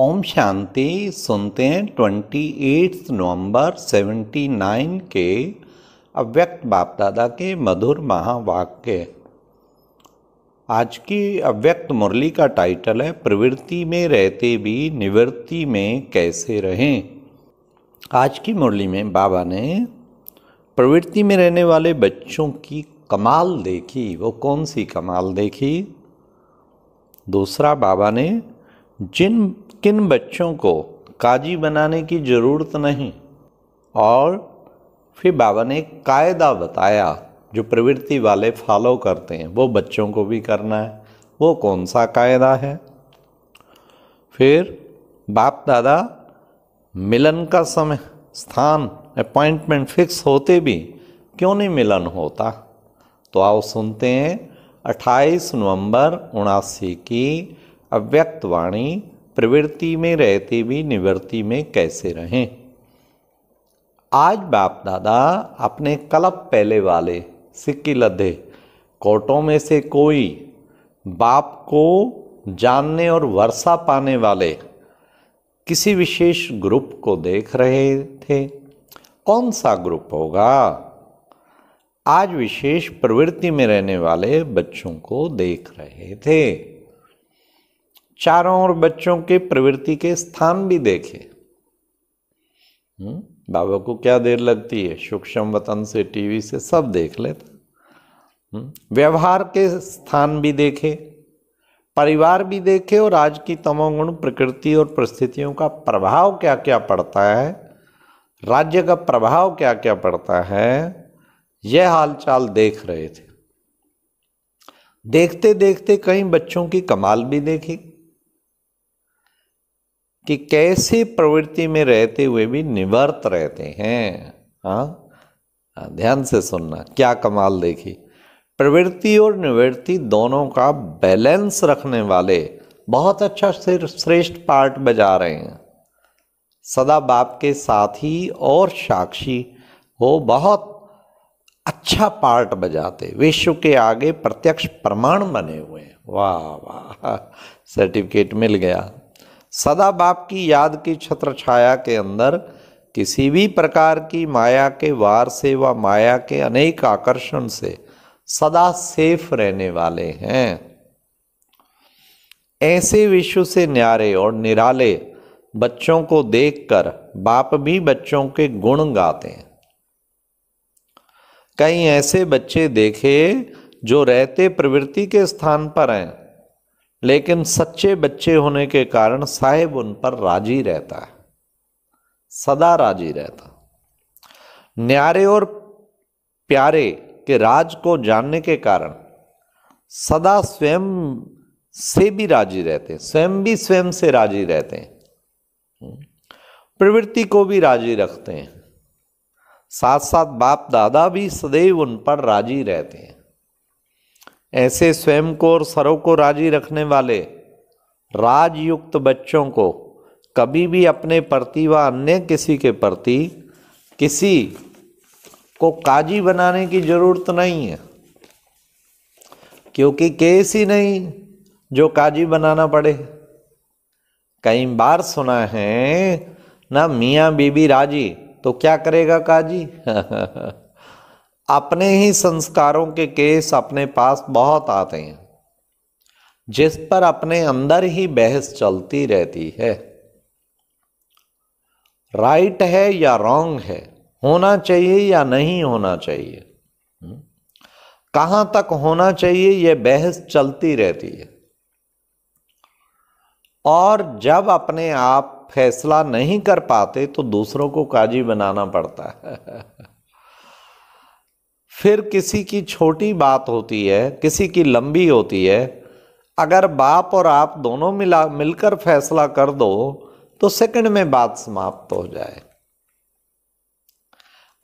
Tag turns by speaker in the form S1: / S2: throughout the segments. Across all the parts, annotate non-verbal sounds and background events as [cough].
S1: ओम शांति सुनते हैं twenty eighth November seventy nine के अव्यक्त बाप दादा के मधुर महावाक्य आज की अव्यक्त मुरली का टाइटल है प्रवृत्ति में रहते भी निवृत्ति में कैसे रहें आज की मुरली में बाबा ने प्रवृत्ति में रहने वाले बच्चों की कमाल देखी वो कौन सी कमाल देखी दूसरा बाबा ने जिन किन बच्चों को काजी बनाने की ज़रूरत नहीं और फिर बाबा ने एक कायदा बताया जो प्रवृत्ति वाले फॉलो करते हैं वो बच्चों को भी करना है वो कौन सा कायदा है फिर बाप दादा मिलन का समय स्थान अपॉइंटमेंट फिक्स होते भी क्यों नहीं मिलन होता तो आओ सुनते हैं 28 नवंबर उनासी की अव्यक्त वाणी प्रवृत्ति में रहते भी निवृत्ति में कैसे रहें आज बाप दादा अपने कलप पहले वाले सिक्की लद्दे कोटों में से कोई बाप को जानने और वर्षा पाने वाले किसी विशेष ग्रुप को देख रहे थे कौन सा ग्रुप होगा आज विशेष प्रवृत्ति में रहने वाले बच्चों को देख रहे थे चारों ओर बच्चों के प्रवृत्ति के स्थान भी देखे हम्म, बाबा को क्या देर लगती है सूक्ष्म वतन से टीवी से सब देख लेता हम्म, व्यवहार के स्थान भी देखे परिवार भी देखे और आज की तमोगुण प्रकृति और परिस्थितियों का प्रभाव क्या क्या पड़ता है राज्य का प्रभाव क्या क्या पड़ता है यह हालचाल देख रहे थे देखते देखते कई बच्चों की कमाल भी देखी कि कैसे प्रवृत्ति में रहते हुए भी निवर्त रहते हैं हाँ? हाँ ध्यान से सुनना क्या कमाल देखी प्रवृत्ति और निवृत्ति दोनों का बैलेंस रखने वाले बहुत अच्छा श्रेष्ठ पार्ट बजा रहे हैं सदा बाप के साथी और साक्षी हो बहुत अच्छा पार्ट बजाते विश्व के आगे प्रत्यक्ष प्रमाण बने हुए हैं वाह वाह [laughs] सर्टिफिकेट मिल गया सदा बाप की याद की छत्र छाया के अंदर किसी भी प्रकार की माया के वार से व वा माया के अनेक आकर्षण से सदा सेफ रहने वाले हैं ऐसे विश्व से न्यारे और निराले बच्चों को देखकर बाप भी बच्चों के गुण गाते हैं कई ऐसे बच्चे देखे जो रहते प्रवृत्ति के स्थान पर हैं लेकिन सच्चे बच्चे होने के कारण साहेब उन पर राजी रहता है सदा राजी रहता न्यारे और प्यारे के राज को जानने के कारण सदा स्वयं से भी राजी रहते हैं स्वयं भी स्वयं से राजी रहते हैं प्रवृत्ति को भी राजी रखते हैं साथ साथ बाप दादा भी सदैव उन पर राजी रहते हैं ऐसे स्वयं को और सरों को राजी रखने वाले राजयुक्त बच्चों को कभी भी अपने प्रति व अन्य किसी के प्रति किसी को काजी बनाने की जरूरत नहीं है क्योंकि केस ही नहीं जो काजी बनाना पड़े कई बार सुना है ना मियाँ बीबी राजी तो क्या करेगा काजी [laughs] अपने ही संस्कारों के केस अपने पास बहुत आते हैं जिस पर अपने अंदर ही बहस चलती रहती है राइट है या रॉन्ग है होना चाहिए या नहीं होना चाहिए हम्म? कहां तक होना चाहिए यह बहस चलती रहती है और जब अपने आप फैसला नहीं कर पाते तो दूसरों को काजी बनाना पड़ता है [laughs] फिर किसी की छोटी बात होती है किसी की लंबी होती है अगर बाप और आप दोनों मिला मिलकर फैसला कर दो तो सेकंड में बात समाप्त हो जाए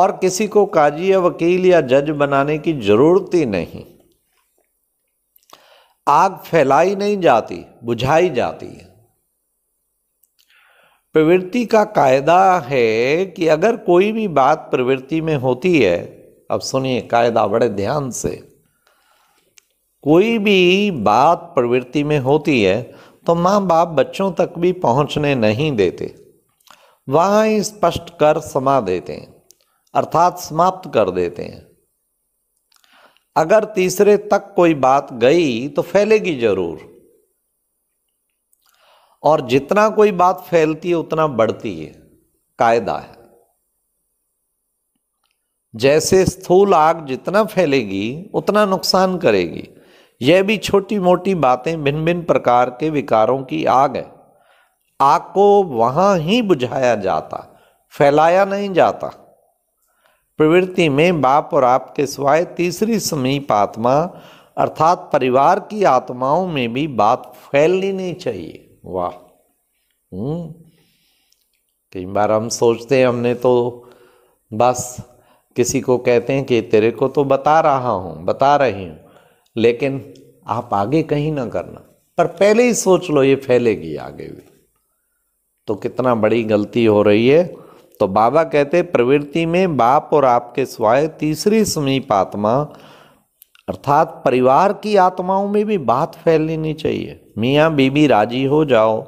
S1: और किसी को काजी या वकील या जज बनाने की जरूरत ही नहीं आग फैलाई नहीं जाती बुझाई जाती है प्रवृत्ति का कायदा है कि अगर कोई भी बात प्रवृत्ति में होती है अब सुनिए कायदा बड़े ध्यान से कोई भी बात प्रवृत्ति में होती है तो माँ बाप बच्चों तक भी पहुँचने नहीं देते वहाँ ही स्पष्ट कर समा देते हैं अर्थात समाप्त कर देते हैं अगर तीसरे तक कोई बात गई तो फैलेगी जरूर और जितना कोई बात फैलती है उतना बढ़ती है कायदा है जैसे स्थूल आग जितना फैलेगी उतना नुकसान करेगी यह भी छोटी मोटी बातें भिन्न भिन्न प्रकार के विकारों की आग है आग को वहाँ ही बुझाया जाता फैलाया नहीं जाता प्रवृत्ति में बाप और आप के सिवाय तीसरी समीप आत्मा अर्थात परिवार की आत्माओं में भी बात फैलनी नहीं चाहिए वाह हम्म। कई बार हम सोचते हैं हमने तो बस किसी को कहते हैं कि तेरे को तो बता रहा हूँ बता रही हूँ लेकिन आप आगे कहीं ना करना पर पहले ही सोच लो ये फैलेगी आगे भी तो कितना बड़ी गलती हो रही है तो बाबा कहते प्रवृत्ति में बाप और आपके स्वाय तीसरी समीप आत्मा अर्थात परिवार की आत्माओं में भी बात फैल लेनी चाहिए मियाँ बीबी राजी हो जाओ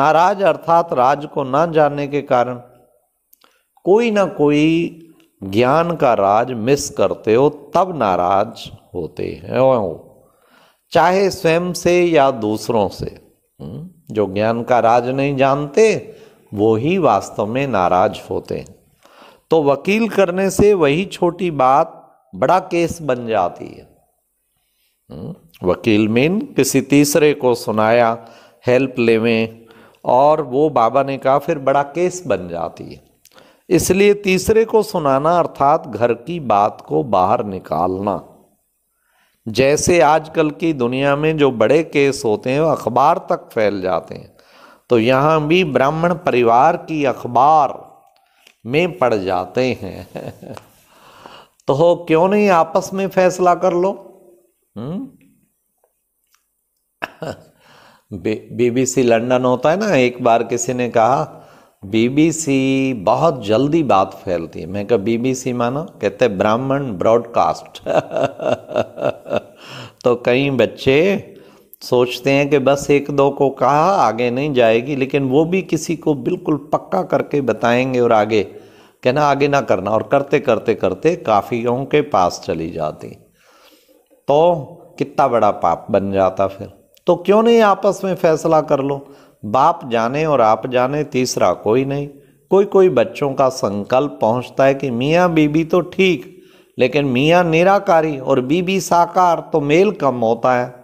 S1: नाराज अर्थात राज को ना जानने के कारण कोई ना कोई ज्ञान का राज मिस करते हो तब नाराज होते हो चाहे स्वयं से या दूसरों से हम्म, जो ज्ञान का राज नहीं जानते वो ही वास्तव में नाराज होते हैं तो वकील करने से वही छोटी बात बड़ा केस बन जाती है हम्म, वकील मीन किसी तीसरे को सुनाया हेल्प लेवें और वो बाबा ने कहा फिर बड़ा केस बन जाती है इसलिए तीसरे को सुनाना अर्थात घर की बात को बाहर निकालना जैसे आजकल की दुनिया में जो बड़े केस होते हैं वो अखबार तक फैल जाते हैं तो यहाँ भी ब्राह्मण परिवार की अखबार में पड़ जाते हैं [laughs] तो क्यों नहीं आपस में फैसला कर लो हम्म? [laughs] बीबीसी लंदन होता है ना एक बार किसी ने कहा बीबीसी बहुत जल्दी बात फैलती है मैं कहा बीबीसी मानो कहते ब्राह्मण ब्रॉडकास्ट [laughs] तो कई बच्चे सोचते हैं कि बस एक दो को कहा आगे नहीं जाएगी लेकिन वो भी किसी को बिल्कुल पक्का करके बताएंगे और आगे कहना आगे ना करना और करते करते करते काफ़ियों के पास चली जाती तो कितना बड़ा पाप बन जाता फिर तो क्यों नहीं आपस में फैसला कर लो बाप जाने और आप जाने तीसरा कोई नहीं कोई कोई बच्चों का संकल्प पहुंचता है कि मियाँ बीबी तो ठीक लेकिन मियाँ निराकारी और बीबी साकार तो मेल कम होता है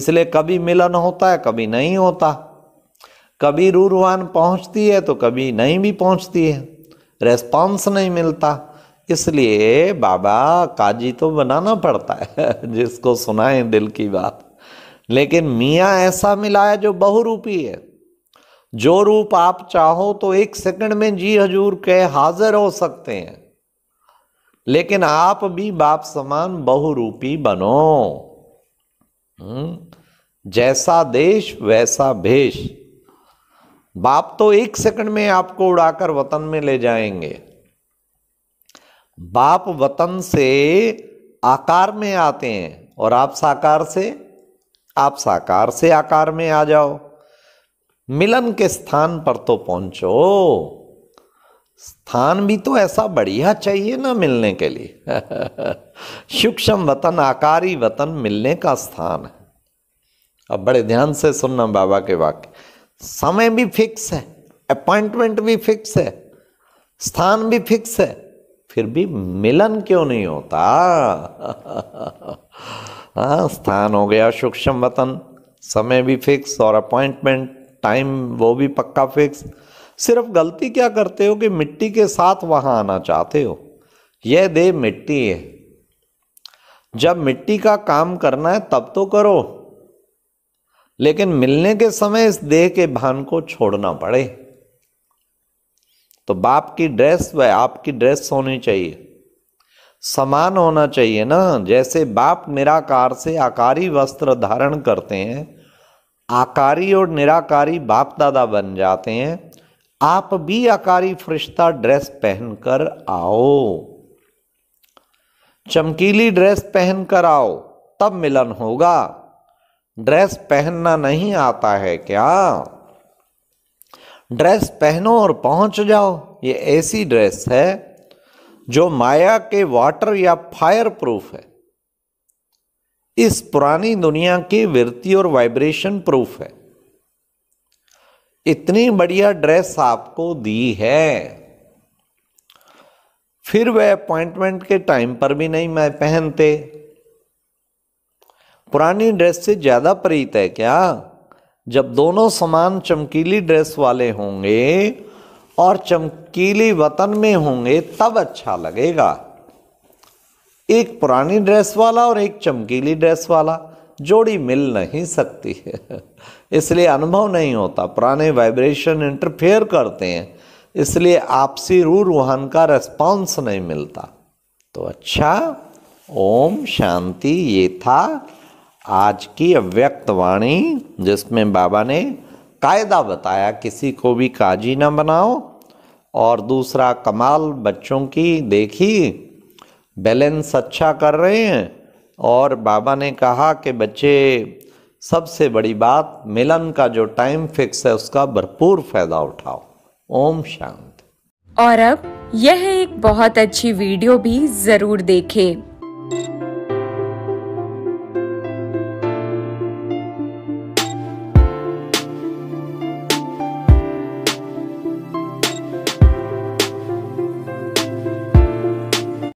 S1: इसलिए कभी मिलन होता है कभी नहीं होता कभी रूरवान पहुंचती है तो कभी नहीं भी पहुंचती है रेस्पॉन्स नहीं मिलता इसलिए बाबा काजी तो बनाना पड़ता है [laughs] जिसको सुनाए दिल की बात लेकिन मियाँ ऐसा मिला है जो बहुरूपी है जो रूप आप चाहो तो एक सेकंड में जी हजूर के हाजिर हो सकते हैं लेकिन आप भी बाप समान बहुरूपी बनो हम्म, जैसा देश वैसा भेष बाप तो एक सेकंड में आपको उड़ाकर वतन में ले जाएंगे बाप वतन से आकार में आते हैं और आप साकार से आप साकार से आकार में आ जाओ मिलन के स्थान पर तो पहुंचो स्थान भी तो ऐसा बढ़िया चाहिए ना मिलने के लिए [laughs] सूक्ष्म वतन आकारी वतन मिलने का स्थान है अब बड़े ध्यान से सुनना बाबा के वाक्य समय भी फिक्स है अपॉइंटमेंट भी फिक्स है स्थान भी फिक्स है फिर भी मिलन क्यों नहीं होता [laughs] हाँ स्थान हो गया सूक्ष्म वतन समय भी फिक्स और अपॉइंटमेंट टाइम वो भी पक्का फिक्स सिर्फ गलती क्या करते हो कि मिट्टी के साथ वहाँ आना चाहते हो यह दे मिट्टी है जब मिट्टी का काम करना है तब तो करो लेकिन मिलने के समय इस देह के भान को छोड़ना पड़े तो बाप की ड्रेस व आपकी ड्रेस होनी चाहिए समान होना चाहिए ना जैसे बाप निराकार से आकारी वस्त्र धारण करते हैं आकारी और निराकारी बाप दादा बन जाते हैं आप भी आकारी फरिश्ता ड्रेस पहनकर आओ चमकीली ड्रेस पहनकर आओ तब मिलन होगा ड्रेस पहनना नहीं आता है क्या ड्रेस पहनो और पहुंच जाओ ये ऐसी ड्रेस है जो माया के वाटर या फायर प्रूफ है इस पुरानी दुनिया की वृत्ति और वाइब्रेशन प्रूफ है इतनी बढ़िया ड्रेस आपको दी है फिर वह अपॉइंटमेंट के टाइम पर भी नहीं मैं पहनते पुरानी ड्रेस से ज़्यादा प्रीत है क्या जब दोनों समान चमकीली ड्रेस वाले होंगे और चमकीली वतन में होंगे तब अच्छा लगेगा एक पुरानी ड्रेस वाला और एक चमकीली ड्रेस वाला जोड़ी मिल नहीं सकती है इसलिए अनुभव नहीं होता पुराने वाइब्रेशन इंटरफेयर करते हैं इसलिए आपसी रू रूहान का रेस्पॉन्स नहीं मिलता तो अच्छा ओम शांति ये था आज की अव्यक्त वाणी जिसमें बाबा ने कायदा बताया किसी को भी काजी ना बनाओ और दूसरा कमाल बच्चों की देखी बैलेंस अच्छा कर रहे हैं और बाबा ने कहा कि बच्चे सबसे बड़ी बात मिलन का जो टाइम फिक्स है उसका भरपूर फायदा उठाओ ओम शांत और अब यह एक बहुत अच्छी वीडियो भी जरूर देखें